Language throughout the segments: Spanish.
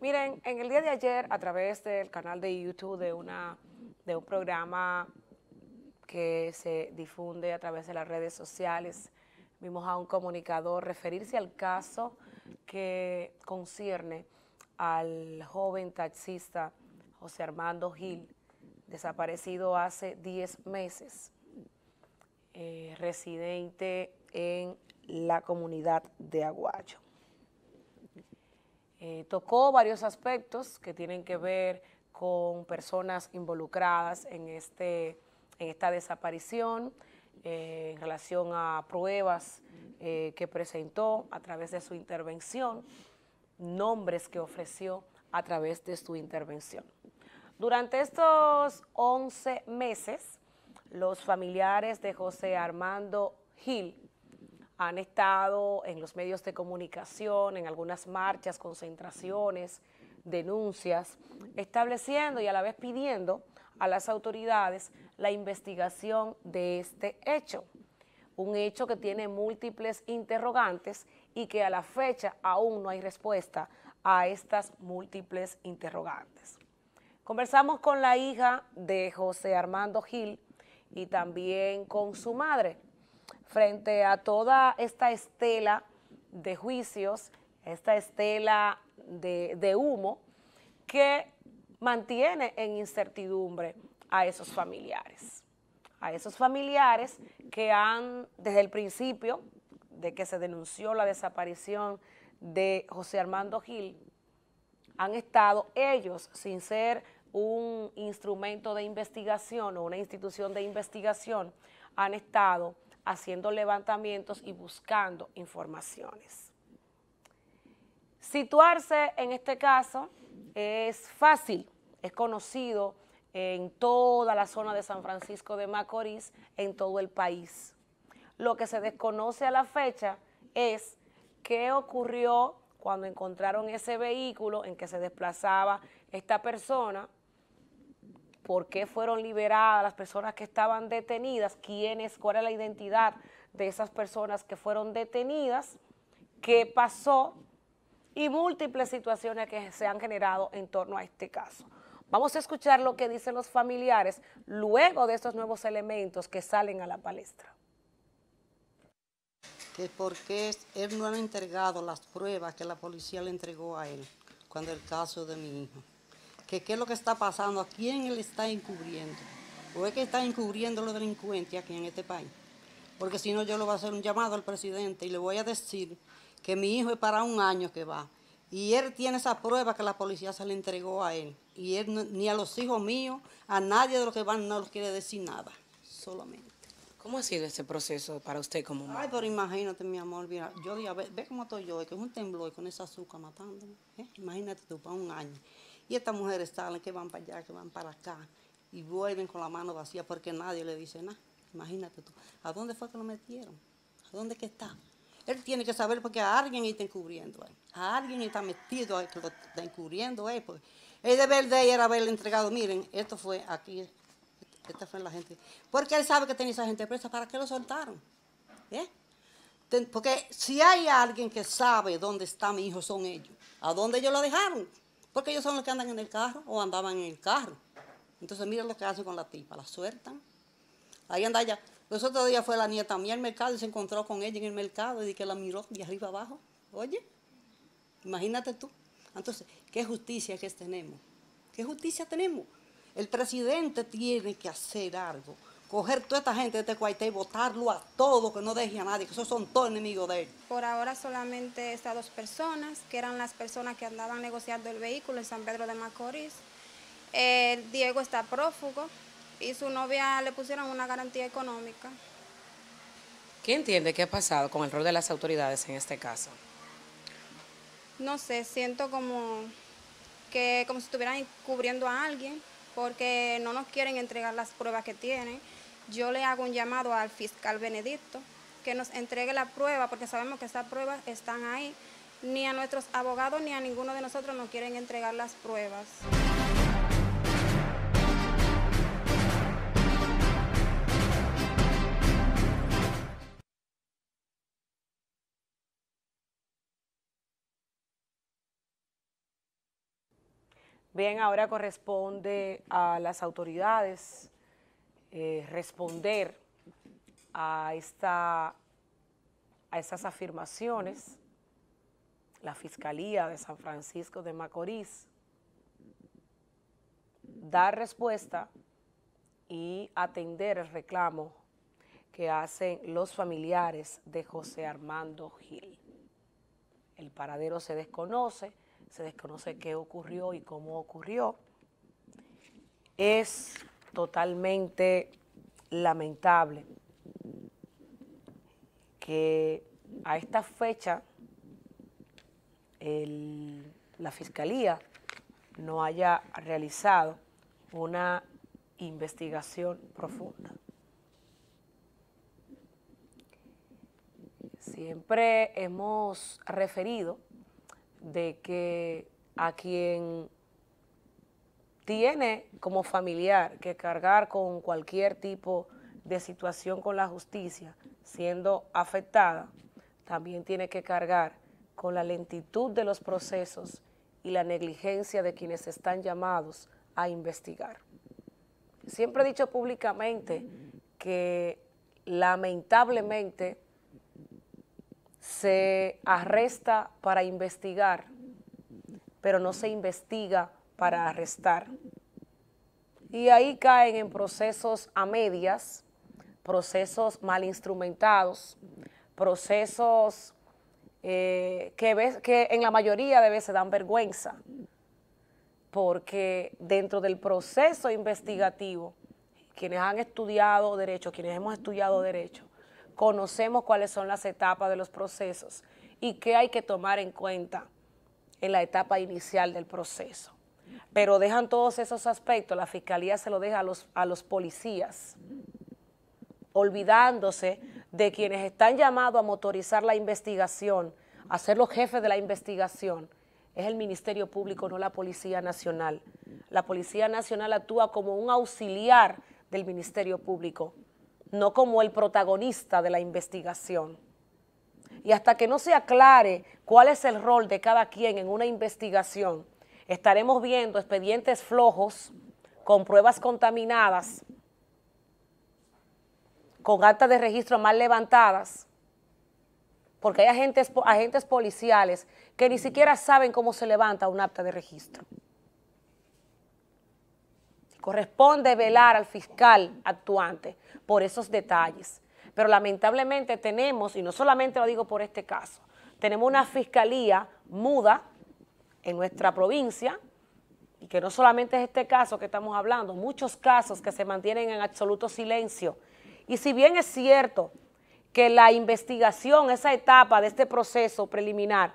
Miren, en el día de ayer, a través del canal de YouTube de, una, de un programa que se difunde a través de las redes sociales, vimos a un comunicador referirse al caso que concierne al joven taxista José Armando Gil, desaparecido hace 10 meses, eh, residente en la comunidad de Aguacho. Eh, tocó varios aspectos que tienen que ver con personas involucradas en, este, en esta desaparición, eh, en relación a pruebas eh, que presentó a través de su intervención, nombres que ofreció a través de su intervención. Durante estos 11 meses, los familiares de José Armando Gil han estado en los medios de comunicación, en algunas marchas, concentraciones, denuncias, estableciendo y a la vez pidiendo a las autoridades la investigación de este hecho. Un hecho que tiene múltiples interrogantes y que a la fecha aún no hay respuesta a estas múltiples interrogantes. Conversamos con la hija de José Armando Gil y también con su madre, frente a toda esta estela de juicios, esta estela de, humo que mantiene en incertidumbre a esos familiares, a esos familiares que han, desde el principio de que se denunció la desaparición de José Armando Gil, han estado ellos, sin ser un instrumento de investigación o una institución de investigación, han estado haciendo levantamientos y buscando informaciones. Situarse en este caso es fácil, es conocido en toda la zona de San Francisco de Macorís, en todo el país. Lo que se desconoce a la fecha es qué ocurrió cuando encontraron ese vehículo en que se desplazaba esta persona, por qué fueron liberadas las personas que estaban detenidas, quiénes, cuál es la identidad de esas personas que fueron detenidas, qué pasó y múltiples situaciones que se han generado en torno a este caso. Vamos a escuchar lo que dicen los familiares luego de estos nuevos elementos que salen a la palestra. Que porque él no ha entregado las pruebas que la policía le entregó a él cuando el caso de mi hijo que qué es lo que está pasando, a quién él está encubriendo. O es que está encubriendo los delincuentes aquí en este país. Porque si no, yo le voy a hacer un llamado al presidente y le voy a decir que mi hijo es para un año que va. Y él tiene esa prueba que la policía se le entregó a él. Y él ni a los hijos míos, a nadie de los que van, no los quiere decir nada, solamente. ¿Cómo ha sido ese proceso para usted como hombre? Ay, pero imagínate, mi amor, mira, yo digo, ve, cómo estoy yo, que es un temblor con esa azúcar matándome. ¿Eh? Imagínate tú, para un año. Y estas mujeres salen, que van para allá, que van para acá, y vuelven con la mano vacía porque nadie le dice nada. Imagínate tú, ¿a dónde fue que lo metieron? ¿A dónde que está? Él tiene que saber porque a alguien está encubriendo él, a alguien está metido ahí que lo está encubriendo él. el deber de él era haberle entregado, miren, esto fue aquí, esta fue la gente. Porque él sabe que tenía esa gente presa, ¿para qué lo soltaron? ¿Eh? Porque si hay alguien que sabe dónde está mi hijo, son ellos. ¿A dónde ellos lo dejaron? Porque ellos son los que andan en el carro o andaban en el carro. Entonces mira lo que hacen con la tipa, la sueltan. Ahí anda ella. Los otros días fue la nieta mía al mercado y se encontró con ella en el mercado y que la miró de arriba abajo. Oye, imagínate tú. Entonces, ¿qué justicia que tenemos? ¿Qué justicia tenemos? El presidente tiene que hacer algo coger toda esta gente de este cuartel y votarlo a todos, que no deje a nadie, que esos son todos enemigos de él. Por ahora solamente estas dos personas, que eran las personas que andaban negociando el vehículo en San Pedro de Macorís. Eh, Diego está prófugo y su novia le pusieron una garantía económica. ¿Qué entiende qué ha pasado con el rol de las autoridades en este caso? No sé, siento como que como si estuvieran encubriendo a alguien porque no nos quieren entregar las pruebas que tienen yo le hago un llamado al fiscal Benedicto que nos entregue la prueba, porque sabemos que esas pruebas están ahí. Ni a nuestros abogados ni a ninguno de nosotros nos quieren entregar las pruebas. Bien, ahora corresponde a las autoridades eh, responder a, esta, a esas afirmaciones, la Fiscalía de San Francisco de Macorís, dar respuesta y atender el reclamo que hacen los familiares de José Armando Gil. El paradero se desconoce, se desconoce qué ocurrió y cómo ocurrió. Es totalmente lamentable que a esta fecha la Fiscalía no haya realizado una investigación profunda. Siempre hemos referido de que a quien tiene como familiar que cargar con cualquier tipo de situación con la justicia, siendo afectada, también tiene que cargar con la lentitud de los procesos y la negligencia de quienes están llamados a investigar. Siempre he dicho públicamente que lamentablemente se arresta para investigar, pero no se investiga para arrestar. Y ahí caen en procesos a medias, procesos mal instrumentados, procesos eh, que, que en la mayoría de veces dan vergüenza, porque dentro del proceso investigativo, quienes han estudiado derecho, quienes hemos estudiado derecho, conocemos cuáles son las etapas de los procesos y qué hay que tomar en cuenta en la etapa inicial del proceso pero dejan todos esos aspectos, la fiscalía se lo deja a los, a los policías, olvidándose de quienes están llamados a motorizar la investigación, a ser los jefes de la investigación. Es el Ministerio Público, no la Policía Nacional. La Policía Nacional actúa como un auxiliar del Ministerio Público, no como el protagonista de la investigación. Y hasta que no se aclare cuál es el rol de cada quien en una investigación, estaremos viendo expedientes flojos con pruebas contaminadas, con actas de registro mal levantadas, porque hay agentes, policiales que ni siquiera saben cómo se levanta un acta de registro. Corresponde velar al fiscal actuante por esos detalles. Pero lamentablemente tenemos, y no solamente lo digo por este caso, tenemos una fiscalía muda, en nuestra provincia, y que no solamente es este caso que estamos hablando, muchos casos que se mantienen en absoluto silencio. Y si bien es cierto que la investigación, esa etapa de este proceso preliminar,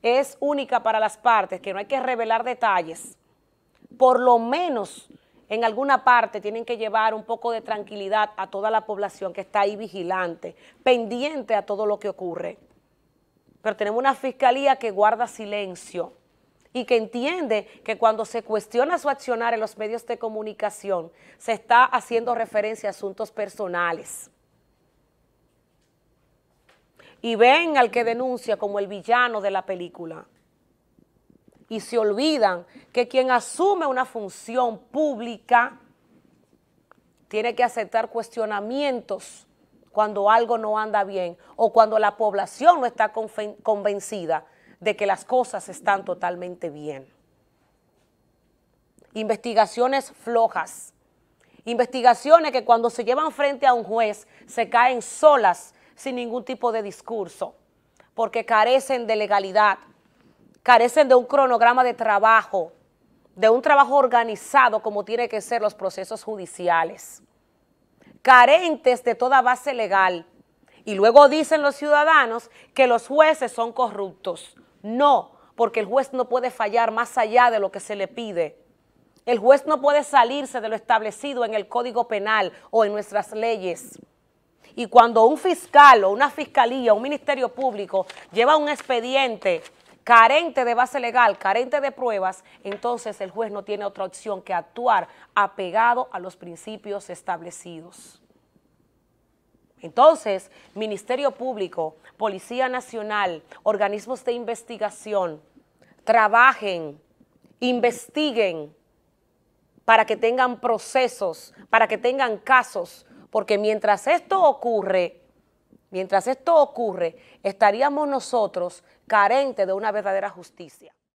es única para las partes, que no hay que revelar detalles, por lo menos en alguna parte tienen que llevar un poco de tranquilidad a toda la población que está ahí vigilante, pendiente a todo lo que ocurre. Pero tenemos una fiscalía que guarda silencio y que entiende que cuando se cuestiona su accionar en los medios de comunicación, se está haciendo referencia a asuntos personales. Y ven al que denuncia como el villano de la película. Y se olvidan que quien asume una función pública tiene que aceptar cuestionamientos cuando algo no anda bien o cuando la población no está convencida de que las cosas están totalmente bien. Investigaciones flojas. Investigaciones que cuando se llevan frente a un juez se caen solas sin ningún tipo de discurso, porque carecen de legalidad, carecen de un cronograma de trabajo, de un trabajo organizado como tiene que ser los procesos judiciales, carentes de toda base legal. Y luego dicen los ciudadanos que los jueces son corruptos. No, porque el juez no puede fallar más allá de lo que se le pide. El juez no puede salirse de lo establecido en el Código Penal o en nuestras leyes. Y cuando un fiscal o una fiscalía o un ministerio público lleva un expediente carente de base legal, carente de pruebas, entonces el juez no tiene otra opción que actuar apegado a los principios establecidos. Entonces, Ministerio Público, Policía Nacional, organismos de investigación, trabajen, investiguen para que tengan procesos, para que tengan casos, porque mientras esto ocurre, mientras esto ocurre, estaríamos nosotros carentes de una verdadera justicia.